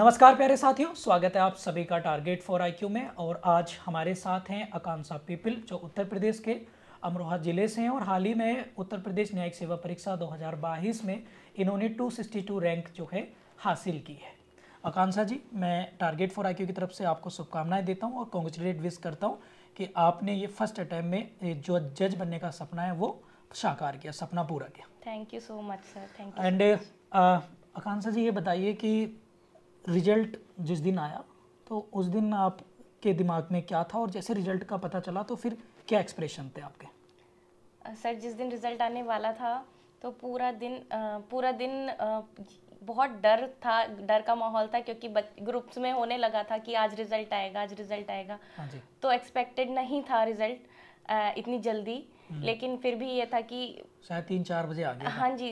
नमस्कार प्यारे साथियों स्वागत है आप सभी का टारगेट फॉर आईक्यू में और आज हमारे साथ हैं आकांक्षा पीपल जो उत्तर प्रदेश के अमरोहा जिले से हैं और हाल ही में उत्तर प्रदेश न्यायिक सेवा परीक्षा 2022 में इन्होंने 262 रैंक जो है हासिल की है आकांक्षा जी मैं टारगेट फॉर आईक्यू की तरफ से आपको शुभकामनाएं देता हूँ और कॉन्ग्रेचुलेट विश करता हूँ कि आपने ये फर्स्ट अटैम्प में जो जज बनने का सपना है वो साकार किया सपना पूरा किया thank you so much sir thank you and Akanksha ji ये बताइए कि रिजल्ट जिस दिन आया तो उस दिन आपके दिमाग में क्या था और जैसे रिजल्ट का पता चला तो फिर क्या एक्सप्रेशन थे आपके सर जिस दिन रिजल्ट आने वाला था तो पूरा दिन पूरा दिन बहुत डर था डर का माहौल था क्योंकि ग्रुप्स में होने लगा था कि आज रिजल्ट आएगा आज रिजल्ट आएगा हाँ तो एक्सपेक्टेड नहीं था रिजल्ट इतनी जल्दी हम्म। लेकिन फिर भी ये था कि शायद तीन चार बजे आ गया हाँ जी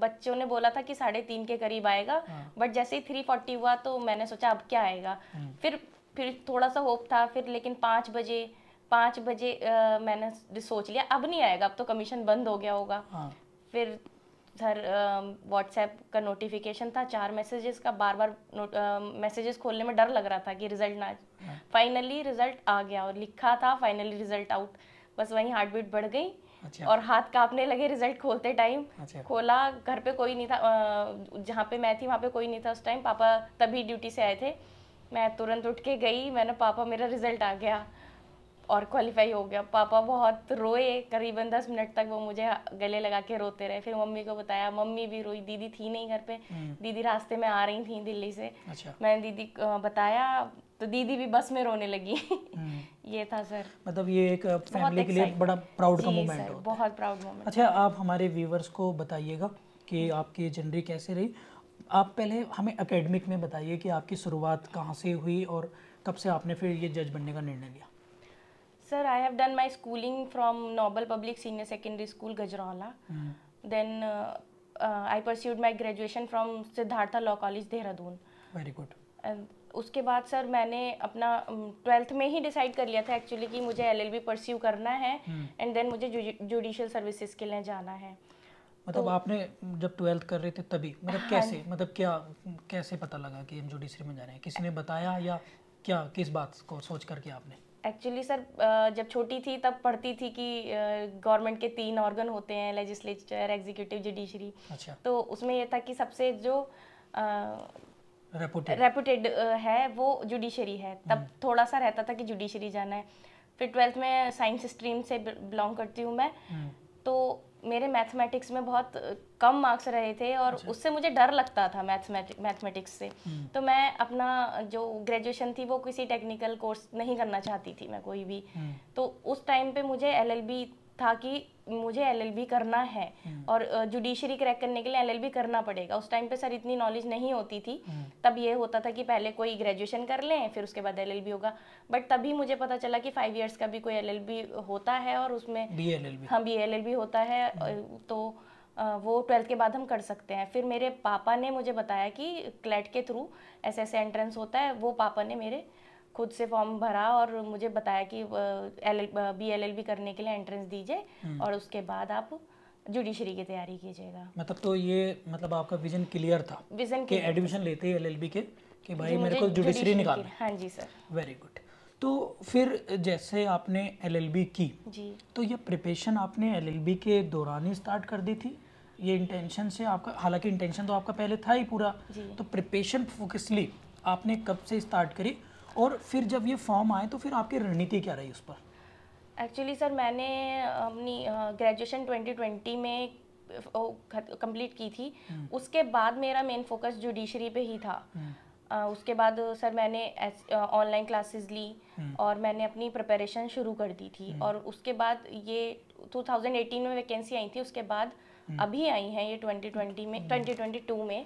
बच्चों ने बोला था कि साढ़े तीन के करीब आएगा हाँ। बट जैसे ही थ्री फोर्टी हुआ तो मैंने सोचा अब क्या आएगा हम्म। फिर फिर थोड़ा सा होप था फिर लेकिन पाँच बजे पाँच बजे आ, मैंने सोच लिया अब नहीं आएगा अब तो कमीशन बंद हो गया होगा हाँ। फिर सर व्हाट्सएप का नोटिफिकेशन था चार मैसेजेस का बार बार मैसेजेस खोलने में डर लग रहा था कि रिजल्ट ना फाइनली हाँ। रिजल्ट आ गया और लिखा था फाइनली रिजल्ट आउट बस वहीं हार्ट बीट बढ़ गई अच्छा। और हाथ कांपने लगे रिजल्ट खोलते टाइम अच्छा। खोला घर पे कोई नहीं था जहाँ पे मैं थी वहाँ पे कोई नहीं था उस टाइम पापा तभी ड्यूटी से आए थे मैं तुरंत उठ के गई मैंने पापा मेरा रिजल्ट आ गया और क्वालिफाई हो गया पापा बहुत रोए करीबन दस मिनट तक वो मुझे गले लगा के रोते रहे फिर मम्मी को बताया मम्मी भी रोई दीदी थी नहीं घर पे हम्म। दीदी रास्ते में आ रही थी दिल्ली से अच्छा। मैंने दीदी बताया तो दीदी भी बस में रोने लगी हम्म। ये था सर मतलब ये एक फैमिली के लिए बड़ा प्राउड का मोमेंट होता बहुत प्राउड मोमेंट अच्छा आप हमारे व्यूवर्स को बताइएगा कि हम्म। आपकी जनरी कैसे रही आप पहले हमें एकेडमिक में बताइए कि आपकी शुरुआत कहाँ से हुई और कब से आपने फिर ये जज बनने का निर्णय लिया sir I have done my schooling from Noble public senior secondary school Gajraula then I pursued my graduation from Siddhartha law college Dehradun very good उसके बाद सर मैंने अपना ट्वेल्थ में ही डिसाइड कर लिया था एक्चुअली कि मुझे एल एलएलबी परस्यू करना है हम्म। एंड देन मुझे जुडिशियल सर्विसेज के लिए जाना है मतलब तो, आपने जब ट्वेल्थ कर रहे थे तभी मतलब हाँ, कैसे मतलब क्या कैसे पता लगा कि हम जुडिशरी में जा रहे हैं किसी ने बताया या क्या किस बात को सोच करके आपने एक्चुअली सर जब छोटी थी तब पढ़ती थी कि गवर्नमेंट के तीन ऑर्गन होते हैं लेजिस्लेचर एग्जीक्यूटिव जुडिशरी अच्छा। तो उसमें यह था कि सबसे जो रेपुटेड uh, है वो जुडिशरी है तब हम्म। थोड़ा सा रहता था कि जुडिशरी जाना है फिर ट्वेल्थ में साइंस स्ट्रीम से बिलोंग करती हूँ मैं हम्म। तो मेरे मैथमेटिक्स में बहुत uh, कम मार्क्स रहे थे और अच्छा। उससे मुझे डर लगता था मैथमेटिक्स से हम्म। तो मैं अपना जो ग्रेजुएशन थी वो किसी टेक्निकल कोर्स नहीं करना चाहती थी मैं कोई भी तो उस टाइम पे मुझे एलएलबी था कि मुझे एलएलबी करना है हम्म। और जुडिशरी क्रैक करने के लिए एलएलबी करना पड़ेगा उस टाइम पे सर इतनी नॉलेज नहीं होती थी हम्म। तब ये होता था कि पहले कोई ग्रेजुएशन कर लें फिर उसके बाद एलएलबी होगा बट तभी मुझे पता चला कि फाइव इयर्स का भी कोई एलएलबी होता है और उसमें बी एल हाँ बी एल होता है हम्म। तो वो ट्वेल्थ के बाद हम कर सकते हैं फिर मेरे पापा ने मुझे बताया कि क्लैट के थ्रू ऐसे ऐसे एंट्रेंस होता है वो पापा ने मेरे खुद से फॉर्म भरा और मुझे बताया कि L B L L B करने के लिए एंट्रेंस दीजिए हम्म। और उसके बाद आप जुडिशरी की तैयारी कीजिएगा मतलब तो ये मतलब आपका विजन क्लियर था विजन के एडमिशन लेते ही एलएलबी के कि भाई मेरे को जुडिशरी निकालना हाँ जी सर वेरी गुड तो फिर जैसे आपने एलएलबी की जी तो ये प्रिपेशन आपने एलएलबी के दौरान ही स्टार्ट कर दी थी ये इंटेंशन से आपका हालांकि इंटेंशन तो आपका पहले था ही पूरा तो प्रिपेशन फोकसली आपने कब से स्टार्ट करी और फिर जब ये फॉर्म आए तो फिर आपकी रणनीति क्या रही उस पर एक्चुअली सर मैंने अपनी ग्रेजुएशन 2020 में कंप्लीट की थी हम्म। उसके बाद मेरा मेन फोकस जुडिशरी पे ही था हम्म। उसके बाद सर मैंने ऑनलाइन क्लासेस ली हम्म। और मैंने अपनी प्रिपरेशन शुरू कर दी थी और उसके बाद ये 2018 में वैकेंसी आई थी उसके बाद अभी आई है ये 2020 में 2022 में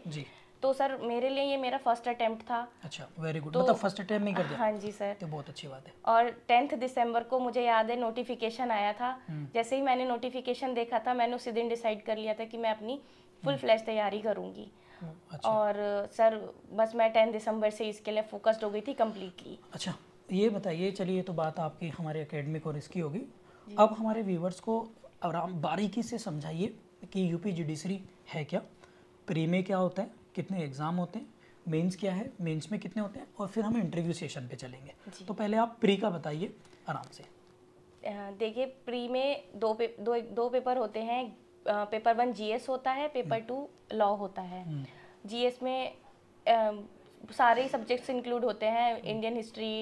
तो सर मेरे लिए ये मेरा फर्स्ट अटेम्प्ट था अच्छा वेरी गुड तो, मतलब फर्स्ट अटेम्प्ट नहीं कर दिया हाँ जी सर तो बहुत अच्छी बात है और टेंथ दिसंबर को मुझे याद है नोटिफिकेशन आया था हम्म। जैसे ही मैंने नोटिफिकेशन देखा था मैंने उसी दिन डिसाइड कर लिया था कि मैं अपनी फुल फ्लैश हम्म। तैयारी करूँगी हम्म, अच्छा। और सर बस मैं टेंथ दिसंबर से इसके लिए फोकस्ड हो गई थी कम्प्लीटली अच्छा ये बताइए चलिए तो बात आपकी हमारे अकेडमिक और इसकी होगी अब हमारे व्यूवर्स को आराम बारीकी से समझाइए कि यूपी जुडिशरी है क्या प्रीमे क्या होता है कितने एग्ज़ाम होते हैं मेंस क्या है मेंस में कितने होते हैं और फिर हम इंटरव्यू सेशन पे चलेंगे तो पहले आप प्री का बताइए आराम से देखिए प्री में दो पे, दो दो पेपर होते हैं पेपर वन जीएस होता है पेपर टू लॉ होता है जीएस हम्म। में सारे सब्जेक्ट्स इंक्लूड होते हैं Indian history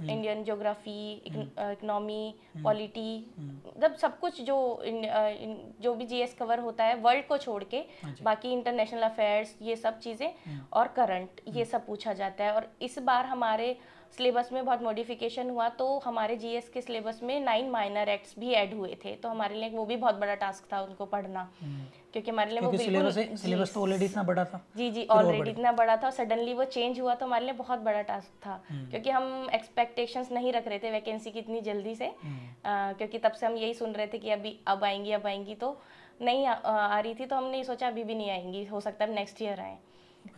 Indian geography economy polity मतलब सब कुछ जो इन, इन, जो भी जीएस कवर होता है वर्ल्ड को छोड़ के अच्छा। बाकी इंटरनेशनल अफेयर्स ये सब चीज़ें हम्म। और करंट ये हम्म। सब पूछा जाता है और इस बार हमारे सिलेबस में बहुत मॉडिफिकेशन हुआ तो हमारे जीएस के सिलेबस में नाइन माइनर एक्ट्स भी ऐड हुए थे तो हमारे लिए वो भी बहुत बड़ा टास्क था उनको पढ़ना हम्म। क्योंकि हमारे लिए सिलेबस तो ऑलरेडी इतना बड़ा था जी जी ऑलरेडी इतना बड़ा था सडनली वो चेंज हुआ तो हमारे लिए बहुत बड़ा टास्क था हम्म। क्योंकि हम एक्सपेक्टेशंस नहीं रख रहे थे वैकेंसी की इतनी जल्दी से हम्म। क्योंकि तब से हम यही सुन रहे थे कि अभी अब आएंगी अब आएंगी तो नहीं आ, आ रही थी तो हमने सोचा अभी भी नहीं आएंगी हो सकता है नेक्स्ट ईयर आए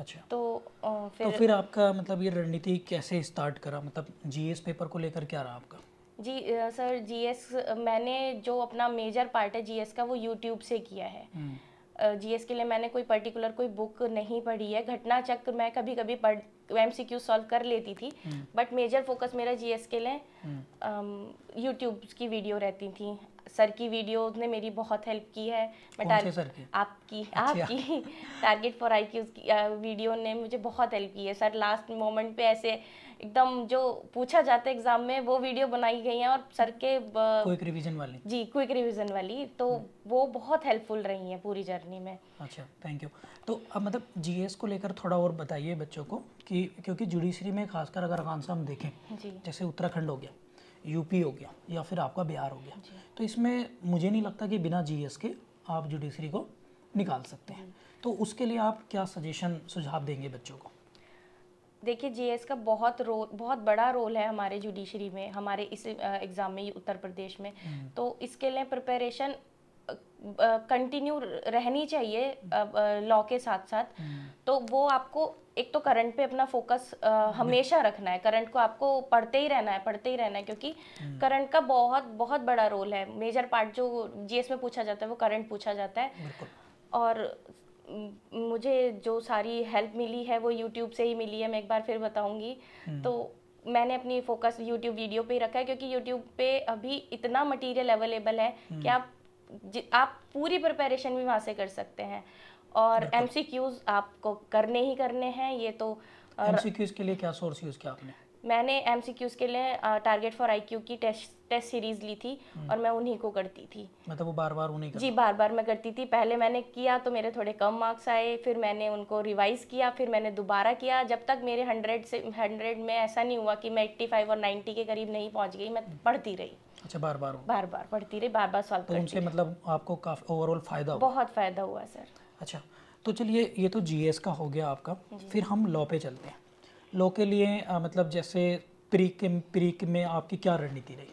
अच्छा तो, तो फिर तो फिर आपका मतलब ये रणनीति कैसे स्टार्ट करा मतलब जीएस पेपर को लेकर क्या रहा आपका जी सर जीएस मैंने जो अपना मेजर पार्ट है जीएस का वो यूट्यूब से किया है जीएस हम्म। के लिए मैंने कोई पर्टिकुलर कोई बुक नहीं पढ़ी है घटना चक्र मैं कभी कभी पढ़ एम सी क्यू सॉल्व कर लेती थी बट मेजर फोकस मेरा जीएस के लिए यूट्यूब हम्म। की वीडियो रहती थी सर की वीडियोस ने मेरी बहुत हेल्प की है मैं टारगेट आपकी अच्छा। आपकी टारगेट फॉर आई की उसकी वीडियो ने मुझे बहुत हेल्प की है सर लास्ट मोमेंट पे ऐसे एकदम जो पूछा जाता है एग्जाम में वो वीडियो बनाई गई है और सर के क्विक रिवीजन वाली जी क्विक रिवीजन वाली तो हम्म। वो बहुत हेल्पफुल रही है पूरी जर्नी में अच्छा थैंक यू तो अब मतलब जीएस को लेकर थोड़ा और बताइए बच्चों को कि क्योंकि जुडिशरी में खासकर अगर हम देखें जैसे उत्तराखंड हो गया यूपी हो गया या फिर आपका बिहार हो गया तो इसमें मुझे नहीं लगता कि बिना जीएस के आप जुडिशरी को निकाल सकते हैं हम्म। तो उसके लिए आप क्या सजेशन सुझाव देंगे बच्चों को देखिए जीएस का बहुत रोल बहुत बड़ा रोल है हमारे जुडिशरी में हमारे इस एग्ज़ाम में उत्तर प्रदेश में हम्म। तो इसके लिए प्रिपरेशन कंटिन्यू रहनी चाहिए लॉ हम्म। के साथ साथ तो वो आपको एक तो करंट पे अपना फोकस आ, हमेशा रखना है करंट को आपको पढ़ते ही रहना है पढ़ते ही रहना है क्योंकि करंट हम्म। का बहुत बहुत बड़ा रोल है मेजर पार्ट जो जीएस में पूछा जाता है वो करंट पूछा जाता है और मुझे जो सारी हेल्प मिली है वो यूट्यूब से ही मिली है मैं एक बार फिर बताऊंगी हम्म। तो मैंने अपनी फोकस यूट्यूब वीडियो पे ही रखा है क्योंकि यूट्यूब पे अभी इतना मटेरियल अवेलेबल है हम्म। कि आप आप पूरी प्रिपरेशन भी वहाँ से कर सकते हैं और एम आपको करने ही करने हैं ये तो एम के लिए क्या सोर्स यूज़ किया आपने मैंने एम के लिए टारगेट फॉर आई की टेस्ट टेस्ट सीरीज ली थी हम्म। और मैं उन्हीं को करती थी मतलब वो बार बार उन्हीं जी बार बार मैं करती थी पहले मैंने किया तो मेरे थोड़े कम मार्क्स आए फिर मैंने उनको रिवाइज किया फिर मैंने दोबारा किया जब तक मेरे हंड्रेड से हंड्रेड में ऐसा नहीं हुआ कि मैं एट्टी फाइव और नाइन्टी के करीब नहीं पहुँच गई मैं हम्म। पढ़ती रही अच्छा बार बार बार बार पढ़ती रही बार बार सॉल्व तो उनसे मतलब आपको काफी ओवरऑल फायदा बहुत फायदा हुआ सर अच्छा तो चलिए ये तो जी का हो गया आपका फिर हम लॉ पे चलते हैं लॉ के लिए आ, मतलब जैसे प्री के प्री के में आपकी क्या रणनीति रही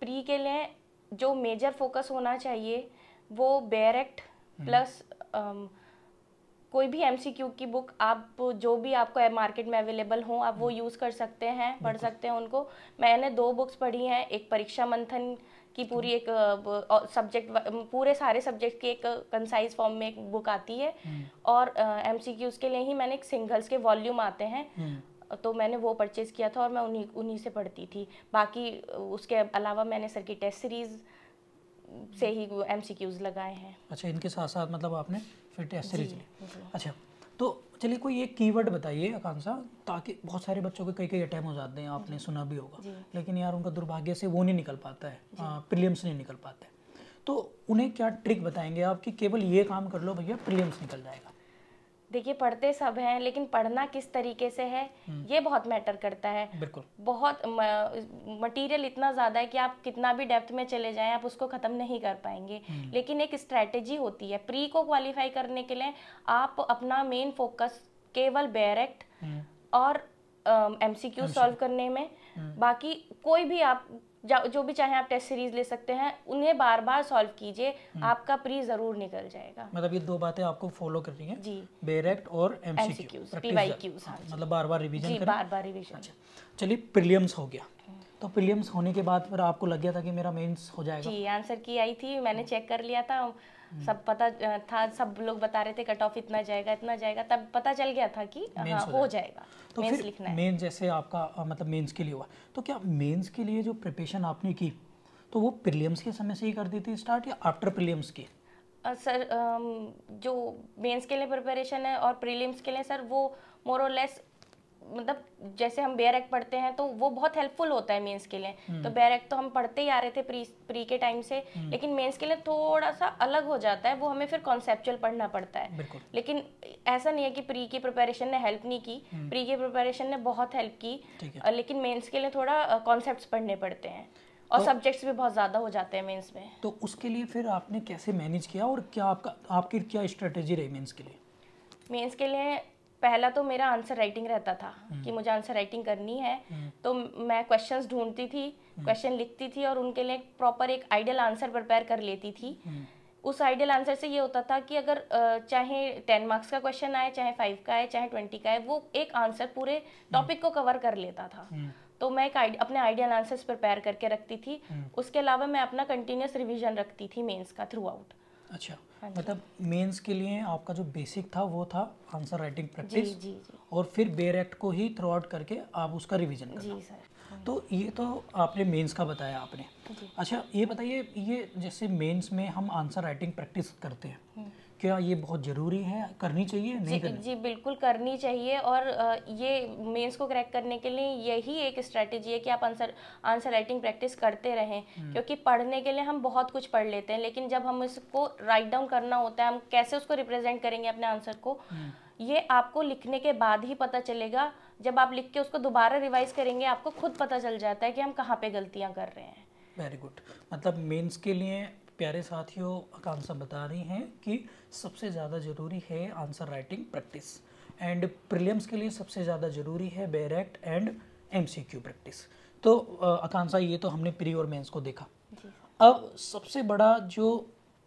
प्री के लिए जो मेजर फोकस होना चाहिए वो एक्ट प्लस आम, कोई भी एमसीक्यू की बुक आप जो भी आपको मार्केट में अवेलेबल हो आप वो यूज़ हम्म। कर सकते हैं पढ़ सकते हैं उनको मैंने दो बुक्स पढ़ी हैं एक परीक्षा मंथन कि पूरी एक सब्जेक्ट पूरे सारे सब्जेक्ट की एक कंसाइज फॉर्म में एक बुक आती है हम्म। और एम के लिए ही मैंने एक सिंगल्स के वॉल्यूम आते हैं हम्म। तो मैंने वो परचेज़ किया था और मैं उन्हीं उन्हीं से पढ़ती थी बाकी उसके अलावा मैंने सर की टेस्ट सीरीज़ से ही एम लगाए हैं अच्छा इनके साथ साथ मतलब आपने फिर टेस्ट सीरीज अच्छा तो चलिए कोई एक कीवर्ड बताइए आकांक्षा ताकि बहुत सारे बच्चों के कई कई अटैम्प हो जाते हैं आपने सुना भी होगा लेकिन यार उनका दुर्भाग्य से वो नहीं निकल पाता है हाँ, प्रिलियम्स नहीं निकल पाते तो उन्हें क्या ट्रिक बताएंगे आप कि केवल ये काम कर लो भैया प्रिलियम्स निकल जाएगा देखिए पढ़ते सब हैं लेकिन पढ़ना किस तरीके से है हम्म। ये बहुत मैटर करता है बिल्कुल बहुत मटेरियल इतना ज़्यादा है कि आप कितना भी डेप्थ में चले जाएं आप उसको ख़त्म नहीं कर पाएंगे हम्म। लेकिन एक स्ट्रैटेजी होती है प्री को क्वालिफाई करने के लिए आप अपना मेन फोकस केवल बैरेक्ट हम्म। और एम सी क्यू सॉल्व करने में बाकी कोई भी आप जो भी चाहे आप टेस्ट सीरीज ले सकते हैं उन्हें बार बार सॉल्व कीजिए हम्म। आपका प्री जरूर निकल जाएगा मतलब ये दो बातें आपको फॉलो करनी है जी बेरेक्ट और एमसीक्यूज हाँ पीवाईक्यूज मतलब बार बार रिवीजन करें। बार बार रिवीजन अच्छा चलिए प्रीलियम्स हो गया तो प्रीलिम्स होने के बाद फिर आपको लग गया था कि मेरा मेंस हो जाएगा जी आंसर की आई थी मैंने चेक कर लिया था हम्म। सब पता था सब लोग बता रहे थे कट ऑफ इतना जाएगा इतना जाएगा तब पता चल गया था कि हाँ, हो, हो जाएगा तो मेंस लिखना है मेंस जैसे आपका मतलब मेंस के लिए हुआ तो क्या मेंस के लिए जो प्रिपरेशन आपने की तो वो प्रीलिम्स के समय से ही कर दी थी स्टार्ट या आफ्टर प्रीलिम्स की सर जो मेंस के लिए प्रिपरेशन है और प्रीलिम्स के लिए सर वो मोर और लेस मतलब जैसे हम बेयर एक्ट पढ़ते हैं तो वो बहुत हेल्पफुल होता है मेंस के लिए हम्म। तो बेयर एक्ट तो हम पढ़ते ही आ रहे थे प्री प्री के टाइम से हम्म। लेकिन मेंस के लिए थोड़ा सा अलग हो जाता है वो हमें फिर कॉन्सेप्चुअल पढ़ना पड़ता है लेकिन ऐसा नहीं है कि प्री की प्रिपरेशन ने हेल्प नहीं की प्री हम्म। की प्रिपरेशन ने बहुत हेल्प की लेकिन मेन्स के लिए थोड़ा कॉन्सेप्ट पढ़ने पड़ते हैं और सब्जेक्ट्स तो भी बहुत ज़्यादा हो जाते हैं मेंस में तो उसके लिए फिर आपने कैसे मैनेज किया और क्या आपका आपकी क्या स्ट्रेटेजी रही मेंस के लिए मेंस के लिए पहला तो मेरा आंसर राइटिंग रहता था हम्म। कि मुझे आंसर राइटिंग करनी है हम्म। तो मैं क्वेश्चंस ढूंढती थी क्वेश्चन हम्म। लिखती थी और उनके लिए प्रॉपर एक आइडियल आंसर प्रिपेयर कर लेती थी उस आइडियल आंसर से ये होता था कि अगर चाहे टेन मार्क्स का क्वेश्चन आए चाहे फाइव का आए चाहे ट्वेंटी का आए वो एक आंसर पूरे टॉपिक को कवर कर लेता था तो मैं एक अपने आइडियल आंसर्स प्रिपेयर करके रखती थी उसके अलावा मैं अपना कंटिन्यूस रिविजन रखती थी मेंस का थ्रू आउट अच्छा हाँ मतलब मेंस के लिए आपका जो बेसिक था वो था आंसर राइटिंग प्रैक्टिस और फिर बेर एक्ट को ही थ्रू आउट करके आप उसका रिवीजन करना हाँ जी सर तो ये तो आपने मेंस का बताया आपने अच्छा ये बताइए ये जैसे मेंस में हम आंसर राइटिंग प्रैक्टिस करते हैं हम्म। क्या ये बहुत ज़रूरी है करनी चाहिए नहीं जी, करनी? जी बिल्कुल करनी चाहिए और ये मेंस को क्रैक करने के लिए यही एक स्ट्रेटेजी है कि आप आंसर आंसर राइटिंग प्रैक्टिस करते रहें हम्म। क्योंकि पढ़ने के लिए हम बहुत कुछ पढ़ लेते हैं लेकिन जब हम इसको राइट डाउन करना होता है हम कैसे उसको रिप्रेजेंट करेंगे अपने आंसर को हम्म। ये आपको लिखने के बाद ही पता चलेगा जब आप लिख के उसको दोबारा रिवाइज करेंगे आपको खुद पता चल जाता है कि हम कहाँ पे गलतियाँ कर रहे हैं वेरी गुड मतलब मेंस के लिए प्यारे साथियों आकांक्षा बता रही हैं कि सबसे ज़्यादा ज़रूरी है answer writing practice and prelims के लिए सबसे ज़्यादा ज़रूरी है बेरेक्ट एंड एमसीक्यू प्रैक्टिस तो आकांक्षा ये तो हमने प्री और मेंस को देखा अब सबसे बड़ा जो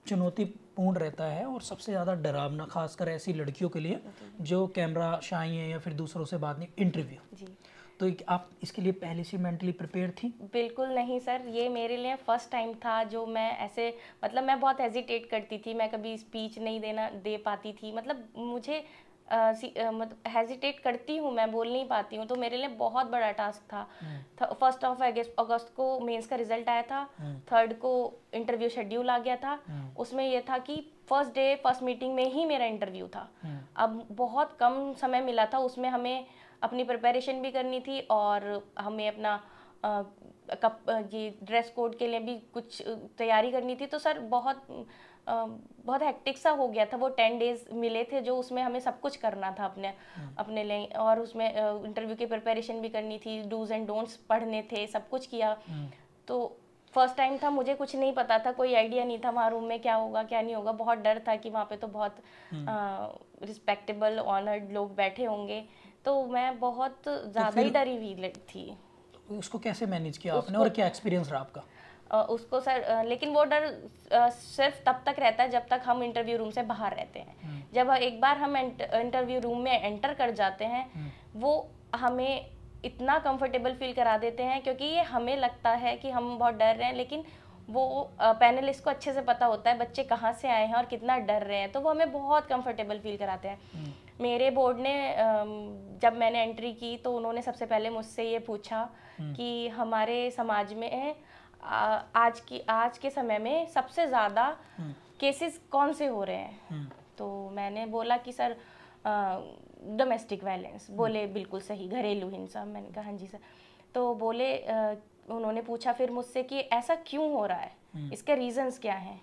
चुनौतीपूर्ण रहता है और सबसे ज़्यादा डरावना खासकर ऐसी लड़कियों के लिए जो कैमरा शाही हैं या फिर दूसरों से बात नहीं इंटरव्यू तो आप इसके लिए पहले से मेंटली प्रिपेयर थी बिल्कुल नहीं सर ये मेरे लिए फर्स्ट टाइम था जो मैं ऐसे मतलब मैं बहुत हेजिटेट करती थी मैं कभी स्पीच नहीं देना दे पाती थी मतलब मुझे मतलब हेजिटेट करती हूँ मैं बोल नहीं पाती हूँ तो मेरे लिए बहुत बड़ा टास्क था फर्स्ट ऑफ अगस्त को मेंस का रिजल्ट आया था थर्ड हम्म। को इंटरव्यू शेड्यूल आ गया था हम्म। उसमें यह था कि फर्स्ट डे फर्स्ट मीटिंग में ही मेरा इंटरव्यू था हम्म। अब बहुत कम समय मिला था उसमें हमें अपनी प्रिपरेशन भी करनी थी और हमें अपना आ, कप ये ड्रेस कोड के लिए भी कुछ तैयारी करनी थी तो सर बहुत आ, बहुत हेक्टिक सा हो गया था वो टेन डेज मिले थे जो उसमें हमें सब कुछ करना था अपने हम्म। अपने लिए और उसमें इंटरव्यू की प्रिपरेशन भी करनी थी डूज एंड डोंट्स पढ़ने थे सब कुछ किया हम्म। तो फर्स्ट टाइम था मुझे कुछ नहीं पता था कोई आइडिया नहीं था वहाँ रूम में क्या होगा क्या नहीं होगा बहुत डर था कि वहाँ पे तो बहुत रिस्पेक्टेबल हम्म। ऑनर्ड लोग बैठे होंगे तो मैं बहुत तो ज़्यादा ही डरी हुई थी उसको कैसे मैनेज किया आपने और क्या एक्सपीरियंस रहा आपका उसको सर लेकिन वो डर सिर्फ तब तक रहता है जब तक हम इंटरव्यू रूम से बाहर रहते हैं हम्म। जब एक बार हम इंटरव्यू रूम में एंटर कर जाते हैं हम्म। वो हमें इतना कंफर्टेबल फील करा देते हैं क्योंकि ये हमें लगता है कि हम बहुत डर रहे हैं लेकिन वो पैनलिस्ट को अच्छे से पता होता है बच्चे कहाँ से आए हैं और कितना डर रहे हैं तो वो हमें बहुत कंफर्टेबल फील कराते हैं हम्म। मेरे बोर्ड ने जब मैंने एंट्री की तो उन्होंने सबसे पहले मुझसे ये पूछा हम्म। कि हमारे समाज में आज की आज के समय में सबसे ज़्यादा केसेस हम्म। कौन से हो रहे हैं हम्म। तो मैंने बोला कि सर डोमेस्टिक वायलेंस बोले बिल्कुल सही घरेलू हिंसा मैंने कहा हाँ जी सर तो बोले आ, उन्होंने पूछा फिर मुझसे कि ऐसा क्यों हो रहा है इसके रीजंस क्या हैं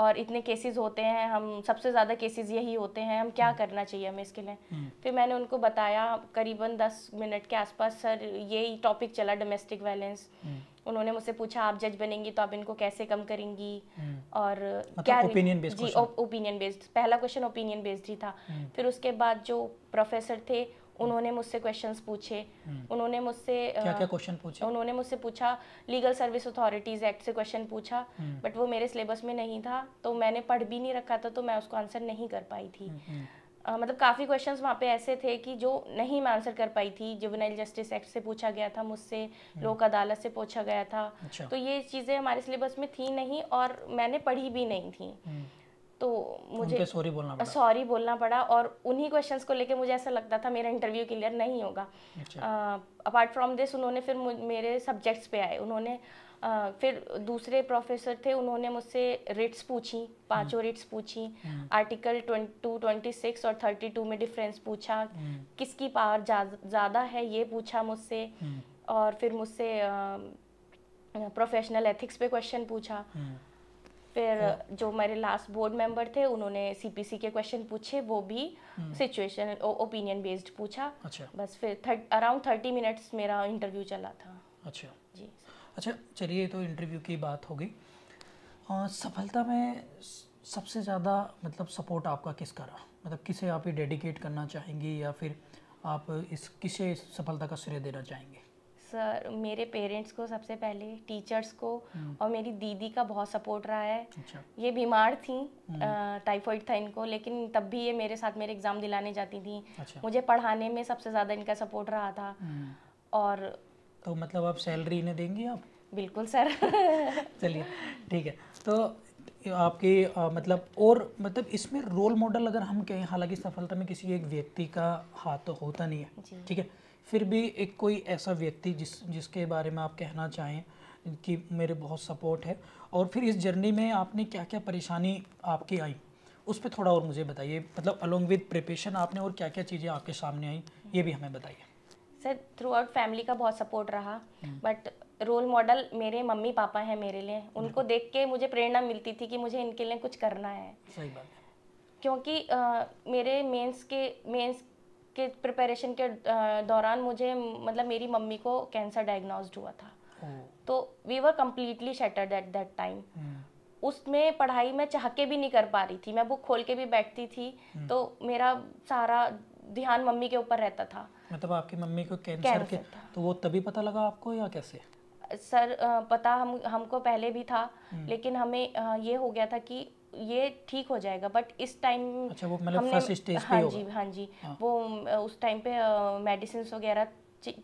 और इतने केसेस होते हैं हम सबसे ज़्यादा केसेस यही होते हैं हम क्या हम्म। करना चाहिए हमें इसके लिए हम्म। फिर मैंने उनको बताया करीबन दस मिनट के आसपास सर यही टॉपिक चला डोमेस्टिक हम्म। वायलेंस उन्होंने मुझसे पूछा आप जज बनेंगी तो आप इनको कैसे कम करेंगी और मतलब क्या ओपिनियन बेस्ड जी ओपिनियन बेस्ड पहला क्वेश्चन ओपिनियन बेस्ड ही था फिर उसके बाद जो प्रोफेसर थे उन्होंने मुझसे क्वेश्चंस पूछे हम्म। उन्होंने मुझसे क्या क्या क्वेश्चन पूछे उन्होंने मुझसे पूछा लीगल सर्विस अथॉरिटीज एक्ट से क्वेश्चन पूछा बट हम्म। वो मेरे सिलेबस में नहीं था तो मैंने पढ़ भी नहीं रखा था तो मैं उसको आंसर नहीं कर पाई थी Uh, मतलब काफ़ी क्वेश्चंस वहाँ पे ऐसे थे कि जो नहीं मैं आंसर कर पाई थी जुबनाइल जस्टिस एक्ट से पूछा गया था मुझसे लोक अदालत से पूछा गया था अच्छा। तो ये चीज़ें हमारे सिलेबस में थी नहीं और मैंने पढ़ी भी नहीं थी तो मुझे सॉरी बोलना पड़ा सॉरी बोलना पड़ा और उन्हीं क्वेश्चंस को लेके मुझे ऐसा लगता था मेरा इंटरव्यू क्लियर नहीं होगा अपार्ट फ्रॉम दिस उन्होंने फिर मेरे सब्जेक्ट्स पे आए उन्होंने Uh, फिर दूसरे प्रोफेसर थे उन्होंने मुझसे रिट्स पूछी पांचों रिट्स हम्म। पूछी आर्टिकल टू ट्वेंटी सिक्स और थर्टी टू में डिफरेंस पूछा हम्म। किसकी पावर ज़्यादा है ये पूछा मुझसे हम्म। और फिर मुझसे प्रोफेशनल एथिक्स पे क्वेश्चन पूछा फिर हाँ। जो हमारे लास्ट बोर्ड मेंबर थे उन्होंने सीपीसी के क्वेश्चन पूछे वो भी सिचुएशन ओपिनियन बेस्ड पूछा अच्छा बस फिर अराउंड थर्टी मिनट्स मेरा इंटरव्यू चला था अच्छा जी अच्छा चलिए तो इंटरव्यू की बात हो गई सफलता में सबसे ज़्यादा मतलब सपोर्ट आपका किसका रहा मतलब किसे आप ही डेडिकेट करना चाहेंगे या फिर आप इस किसे सफलता का श्रेय देना चाहेंगे सर मेरे पेरेंट्स को सबसे पहले टीचर्स को हम्म। और मेरी दीदी का बहुत सपोर्ट रहा है अच्छा। ये बीमार थी टाइफाइड हम्म। था इनको लेकिन तब भी ये मेरे साथ मेरे एग्ज़ाम दिलाने जाती थी अच्छा। मुझे पढ़ाने में सबसे ज़्यादा इनका सपोर्ट रहा था हम्म। और तो मतलब आप सैलरी इन्हें देंगी आप बिल्कुल सर चलिए ठीक है तो आपके आ, मतलब और मतलब इसमें रोल मॉडल अगर हम कहें हालांकि सफलता में किसी एक व्यक्ति का हाथ तो होता नहीं है ठीक है फिर भी एक कोई ऐसा व्यक्ति जिस जिसके बारे में आप कहना चाहें कि मेरे बहुत सपोर्ट है और फिर इस जर्नी में आपने क्या क्या परेशानी आपकी आई उस पर थोड़ा और मुझे बताइए मतलब अलोंग विद प्रिपेशन आपने और क्या क्या चीज़ें आपके सामने आई ये भी हमें बताइए सर थ्रू आउट फैमिली का बहुत सपोर्ट रहा बट रोल मॉडल मेरे मम्मी पापा हैं मेरे लिए उनको देख के मुझे प्रेरणा मिलती थी कि मुझे इनके लिए कुछ करना है सही बात है क्योंकि आ, मेरे मेंस के मेंस के प्रिपरेशन के दौरान मुझे मतलब मेरी मम्मी को कैंसर डायग्नोज हुआ था तो we were completely shattered at that time उसमें पढ़ाई मैं चाह के भी नहीं कर पा रही थी मैं बुक खोल के भी बैठती थी हम्म। तो मेरा सारा ध्यान मम्मी के ऊपर रहता था मतलब आपकी मम्मी को कैंसर, कैंसर के तो वो तभी पता लगा आपको या कैसे सर पता हम हमको पहले भी था हम्म। लेकिन हमें ये हो गया था कि ये ठीक हो जाएगा बट इस टाइम अच्छा वो मतलब फर्स्ट स्टेज हाँ, हाँ जी हाँ जी वो उस टाइम पे मेडिसिन वगैरह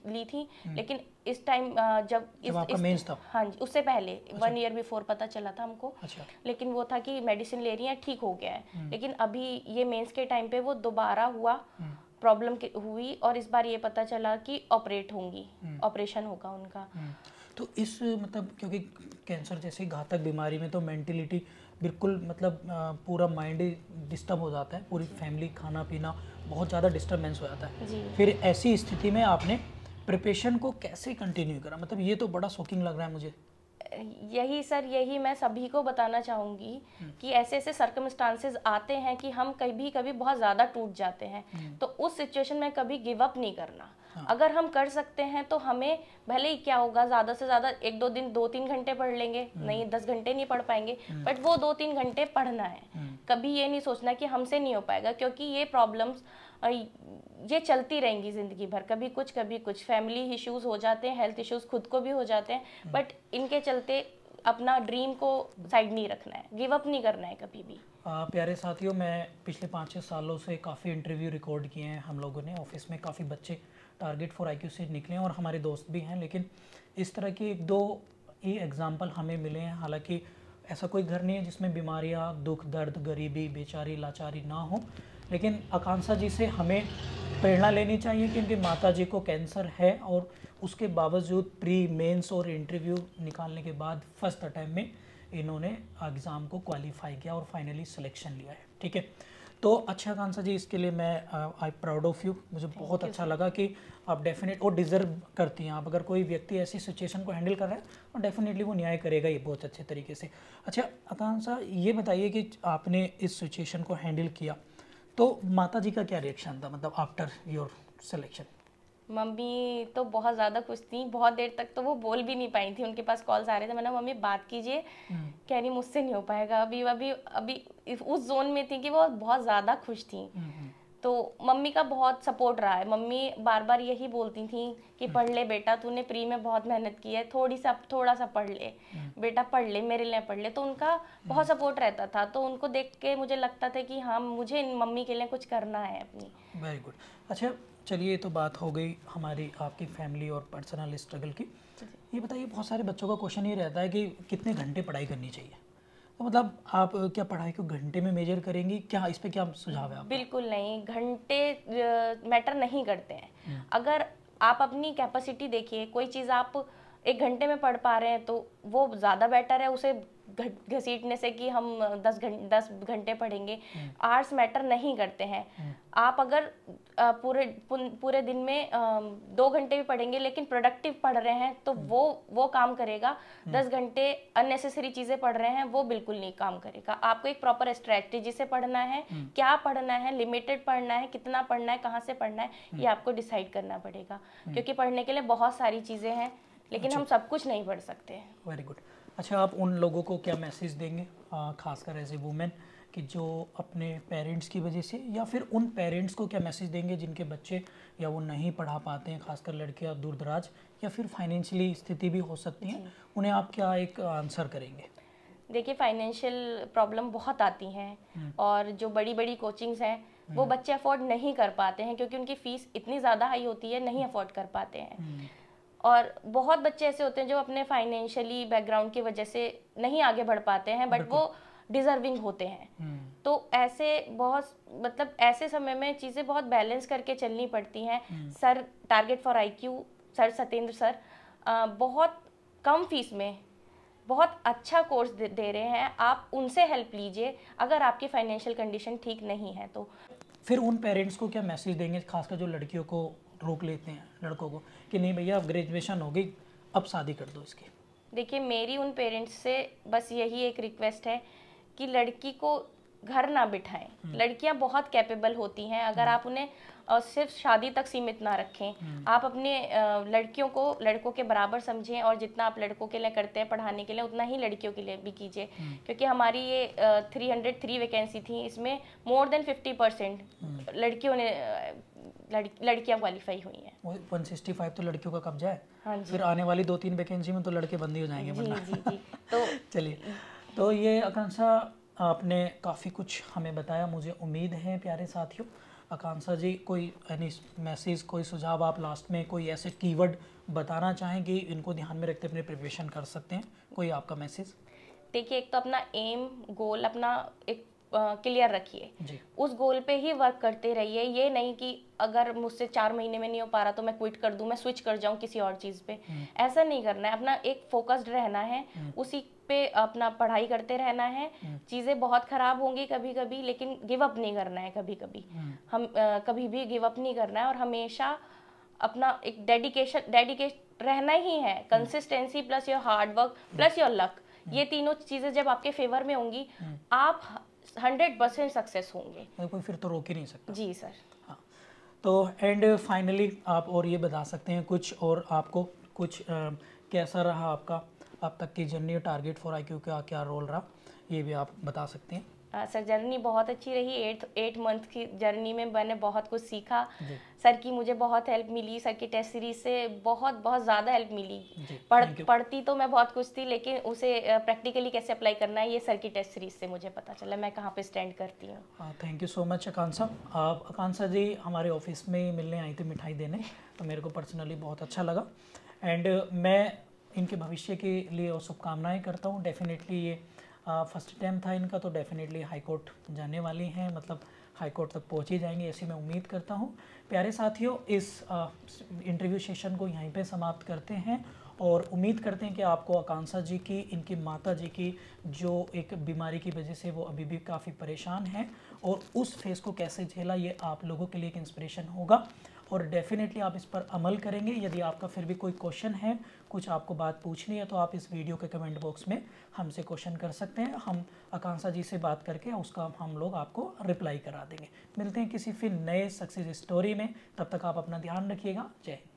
ली थी हम्म। लेकिन इस टाइम जब इस, इस था। हाँ जी उससे पहले वन ईयर बिफोर पता चला था हमको अच्छा। लेकिन वो था कि मेडिसिन ले रही है ठीक हो गया है हम्म। लेकिन अभी ये मेंस के टाइम पे वो दोबारा हुआ प्रॉब्लम हम्म। हुई और इस बार ये पता चला कि ऑपरेट होंगी ऑपरेशन होगा उनका तो इस मतलब क्योंकि कैंसर जैसी घातक बीमारी में तो मेंटिलिटी बिल्कुल मतलब पूरा माइंड ही डिस्टर्ब हो जाता है पूरी फैमिली खाना पीना बहुत ज़्यादा डिस्टर्बेंस हो जाता है फिर ऐसी स्थिति में आपने प्रिपरेशन को कैसे कंटिन्यू करा मतलब ये तो बड़ा शॉकिंग लग रहा है मुझे यही सर यही मैं सभी को बताना चाहूँगी हम्म। कि ऐसे ऐसे सर्कमस्टांसेस आते हैं कि हम कभी कभी बहुत ज़्यादा टूट जाते हैं हम्म। तो उस सिचुएशन में कभी गिव अप नहीं करना हाँ। अगर हम कर सकते हैं तो हमें भले ही क्या होगा ज्यादा से ज्यादा एक दो दिन दो तीन घंटे पढ़ लेंगे हम्म। नहीं दस घंटे नहीं पढ़ पाएंगे हम्म। बट वो दो तीन घंटे पढ़ना है हम्म। कभी ये नहीं सोचना कि हमसे नहीं हो पाएगा क्योंकि ये प्रॉब्लम्स ये चलती रहेंगी ज़िंदगी भर कभी कुछ कभी कुछ फैमिली इश्यूज हो जाते हैं हेल्थ इश्यूज खुद को भी हो जाते हैं बट इनके चलते अपना ड्रीम को साइड नहीं रखना है गिव अप नहीं करना है कभी भी आ, प्यारे साथियों मैं पिछले पाँच छः सालों से काफ़ी इंटरव्यू रिकॉर्ड किए हैं हम लोगों ने ऑफिस में काफ़ी बच्चे टारगेट फॉर आई से निकले और हमारे दोस्त भी हैं लेकिन इस तरह के एक दो ये एग्ज़ाम्पल हमें मिले हैं हालांकि ऐसा कोई घर नहीं है जिसमें बीमारियाँ दुख दर्द गरीबी बेचारी लाचारी ना हो लेकिन आकांक्षा जी से हमें प्रेरणा लेनी चाहिए कि माता जी को कैंसर है और उसके बावजूद प्री मेंस और इंटरव्यू निकालने के बाद फर्स्ट अटैम्प में इन्होंने एग्ज़ाम को क्वालिफाई किया और फाइनली सिलेक्शन लिया है ठीक है तो अच्छा कांसा जी इसके लिए मैं आई प्राउड ऑफ यू मुझे Thank बहुत अच्छा लगा कि आप डेफिनेट और डिजर्व करती हैं आप अगर कोई व्यक्ति ऐसी सिचुएशन को हैंडल कर रहा है तो डेफिनेटली वो न्याय करेगा ये बहुत अच्छे तरीके से अच्छा आकांक्षा ये बताइए कि आपने इस सिचुएशन को हैंडल किया तो माता जी का क्या रिएक्शन था मतलब आफ्टर योर सिलेक्शन मम्मी तो बहुत ज़्यादा खुश थी बहुत देर तक तो वो बोल भी नहीं पाई थी उनके पास कॉल्स आ रहे थे मैंने मम्मी बात कीजिए हम्म। कह रही मुझसे नहीं हो पाएगा अभी अभी अभी उस जोन में थी कि वो बहुत ज़्यादा खुश थी हम्म, हम्म। तो मम्मी का बहुत सपोर्ट रहा है मम्मी बार बार यही बोलती थी कि पढ़ ले बेटा तूने प्री में बहुत मेहनत की है थोड़ी सा थोड़ा सा पढ़ ले बेटा पढ़ ले मेरे लिए पढ़ ले तो उनका बहुत सपोर्ट रहता था तो उनको देख के मुझे लगता था कि हाँ मुझे मम्मी के लिए कुछ करना है अपनी वेरी गुड अच्छा चलिए तो बात हो गई हमारी आपकी फैमिली और पर्सनल स्ट्रगल की ये बताइए बहुत सारे बच्चों का क्वेश्चन ये रहता है कि कितने घंटे पढ़ाई करनी चाहिए तो मतलब आप क्या पढ़ाई को घंटे में मेजर करेंगी क्या इस पे क्या सुझाव है आप? बिल्कुल नहीं घंटे मैटर नहीं करते हैं हम्म। अगर आप अपनी कैपेसिटी देखिए कोई चीज़ आप एक घंटे में पढ़ पा रहे हैं तो वो ज़्यादा बेटर है उसे घसीटने से कि हम दस घंटे दस घंटे पढ़ेंगे हम्म। आर्ट्स मैटर नहीं करते हैं हम्म। आप अगर पूरे पूरे दिन में दो घंटे भी पढ़ेंगे लेकिन प्रोडक्टिव पढ़ रहे हैं तो हम्म। वो वो काम करेगा दस घंटे अननेसेसरी चीज़ें पढ़ रहे हैं वो बिल्कुल नहीं काम करेगा आपको एक प्रॉपर स्ट्रैटेजी से पढ़ना है क्या पढ़ना है लिमिटेड पढ़ना है कितना पढ़ना है कहाँ से पढ़ना है ये आपको डिसाइड करना पड़ेगा क्योंकि पढ़ने के लिए बहुत सारी चीज़ें हैं लेकिन अच्छा। हम सब कुछ नहीं पढ़ सकते वेरी गुड अच्छा आप उन लोगों को क्या मैसेज देंगे ख़ासकर एज ए वूमेन कि जो अपने पेरेंट्स की वजह से या फिर उन पेरेंट्स को क्या मैसेज देंगे जिनके बच्चे या वो नहीं पढ़ा पाते हैं खासकर लड़कियाँ दूर दराज या फिर फाइनेंशियली स्थिति भी हो सकती है उन्हें आप क्या एक आंसर करेंगे देखिए फाइनेंशियल प्रॉब्लम बहुत आती हैं हम्म। और जो बड़ी बड़ी कोचिंग्स हैं वो हम्म। बच्चे अफोर्ड नहीं कर पाते हैं क्योंकि उनकी फ़ीस इतनी ज़्यादा हाई होती है नहीं अफोर्ड हम्म। कर पाते हैं और बहुत बच्चे ऐसे होते हैं जो अपने फाइनेंशियली बैकग्राउंड की वजह से नहीं आगे बढ़ पाते हैं बट वो डिजर्विंग होते हैं हम्म। तो ऐसे बहुत मतलब ऐसे समय में चीज़ें बहुत बैलेंस करके चलनी पड़ती हैं हम्म। Sir target for IQ sir Satendra sir आ, बहुत कम फीस में बहुत अच्छा कोर्स दे, दे रहे हैं आप उनसे हेल्प लीजिए अगर आपकी फाइनेंशियल कंडीशन ठीक नहीं है तो फिर उन पेरेंट्स को क्या मैसेज देंगे खासकर जो लड़कियों को रोक लेते हैं लड़कों को कि नहीं भैया अब ग्रेजुएशन हो गई अब शादी कर दो इसकी देखिए मेरी उन पेरेंट्स से बस यही एक रिक्वेस्ट है कि लड़की को घर ना बिठाएं हम्म। लड़कियां बहुत कैपेबल होती हैं अगर हम्म। आप उन्हें और सिर्फ शादी तक सीमित ना रखें हम्म। आप अपने लड़कियों को लड़कों के बराबर समझें और जितना आप लड़कों के लिए करते हैं पढ़ाने के लिए उतना ही लड़कियों के लिए भी कीजिए क्योंकि हमारी ये थ्री हंड्रेड थ्री वैकेंसी थी इसमें मोर देन फिफ्टी परसेंट लड़कियों ने लड़, लड़कियाँ क्वालिफाई हुई हैं वन सिक्सटी फाइव तो लड़कियों का कब्जा है हाँ जी। फिर आने वाली दो तीन वैकेंसी में तो लड़के बंदी हो जाएंगे जी, जी, जी। तो चलिए तो ये आकांक्षा आपने काफ़ी कुछ हमें बताया मुझे उम्मीद है प्यारे साथियों आकांक्षा जी कोई यानी मैसेज कोई सुझाव आप लास्ट में कोई ऐसे कीवर्ड बताना चाहें कि इनको ध्यान में रखते अपने प्रिपरेशन कर सकते हैं कोई आपका मैसेज देखिए एक तो अपना एम गोल अपना एक क्लियर रखिए उस गोल पे ही वर्क करते रहिए ये नहीं कि अगर मुझसे चार महीने में नहीं हो पा रहा तो मैं क्विट कर दूं मैं स्विच कर जाऊं किसी और चीज़ पे हम्म। ऐसा नहीं करना है अपना एक फोकस्ड रहना है हम्म। उसी पे अपना पढ़ाई करते रहना है हम्म। चीज़ें बहुत ख़राब होंगी कभी कभी लेकिन गिव अप नहीं करना है कभी कभी हम आ, कभी भी गिव अप नहीं करना है और हमेशा अपना एक डेडिकेशन डेडिकेट रहना ही है consistency plus your hard work plus your luck ये तीनों चीज़ें जब आपके फेवर में होंगी आप हंड्रेड परसेंट सक्सेस होंगे मतलब कोई फिर तो रोक ही नहीं सकता जी सर हाँ तो एंड फाइनली आप और ये बता सकते हैं कुछ और आपको कुछ आ, कैसा रहा आपका अब तक की journey target for I Q का क्या रोल रहा ये भी आप बता सकते हैं सर जर्नी बहुत अच्छी रही एट एट मंथ की जर्नी में मैंने बहुत कुछ सीखा सर की मुझे बहुत हेल्प मिली सर की टेस्ट सीरीज से बहुत बहुत ज़्यादा हेल्प मिली पढ़ पढ़ती तो मैं बहुत कुछ थी लेकिन उसे प्रैक्टिकली कैसे अप्लाई करना है ये सर की टेस्ट सीरीज से मुझे पता चला मैं कहाँ पे स्टैंड करती हूँ thank you so much Akanksha आप अकांक्षा जी हमारे ऑफिस में मिलने आई थी मिठाई देने तो मेरे को पर्सनली बहुत अच्छा लगा एंड मैं इनके भविष्य के लिए और शुभकामनाएँ करता हूँ डेफिनेटली ये फर्स्ट अटैम्प था इनका तो डेफिनेटली हाई कोर्ट जाने वाली हैं मतलब हाई कोर्ट तक पहुँच ही जाएंगे ऐसी मैं उम्मीद करता हूँ प्यारे साथियों इस इंटरव्यू सेशन को यहीं पे समाप्त करते हैं और उम्मीद करते हैं कि आपको आकांक्षा जी की इनकी माता जी की जो एक बीमारी की वजह से वो अभी भी काफ़ी परेशान हैं और उस फेज़ को कैसे झेला ये आप लोगों के लिए एक इंस्परेशन होगा और डेफ़िनेटली आप इस पर अमल करेंगे यदि आपका फिर भी कोई क्वेश्चन है कुछ आपको बात पूछनी है तो आप इस वीडियो के कमेंट बॉक्स में हमसे क्वेश्चन कर सकते हैं हम आकांक्षा जी से बात करके उसका हम लोग आपको रिप्लाई करा देंगे मिलते हैं किसी फिर नए सक्सेस स्टोरी में तब तक आप अपना ध्यान रखिएगा जय हिंद